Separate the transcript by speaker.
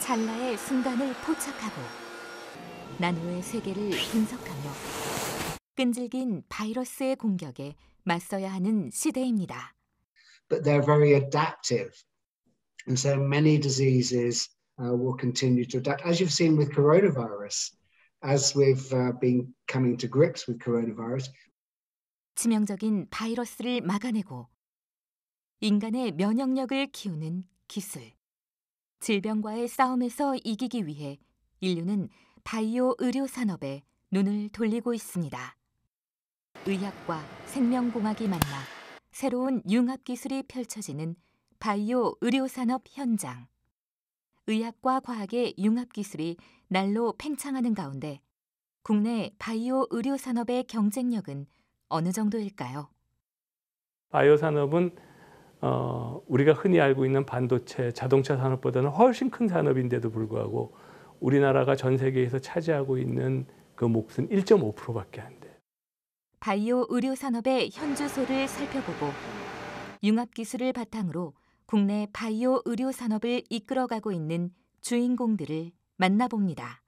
Speaker 1: 찰나의 순간을 포착하고 나노의 세계를 분석하며 끈질긴 바이러스의 공격에 맞서야 하는 시대입니다.
Speaker 2: But they're very adaptive. And so many diseases uh, will continue to adapt. As you've seen with coronavirus, as we've uh, been coming to grips with coronavirus.
Speaker 1: 치명적인 바이러스를 막아내고 인간의 면역력을 키우는 기술. 질병과의 싸움에서 이기기 위해 인류는 바이오 의료 산업에 눈을 돌리고 있습니다. 의학과 생명공학이 만나 새로운 융합 기술이 펼쳐지는 바이오 의료 산업 현장. 의학과 과학의 융합 기술이 날로 팽창하는 가운데 국내 바이오 의료 산업의 경쟁력은 어느 정도일까요?
Speaker 3: 바이오 산업은 어, 우리가 흔히 알고 있는 반도체, 자동차 산업보다는 훨씬 큰 산업인데도 불구하고 우리나라가 전 세계에서 차지하고 있는 그 몫은 1.5%밖에 안 돼요.
Speaker 1: 바이오 의료 산업의 현주소를 살펴보고 융합 기술을 바탕으로 국내 바이오 의료 산업을 이끌어가고 있는 주인공들을 만나봅니다.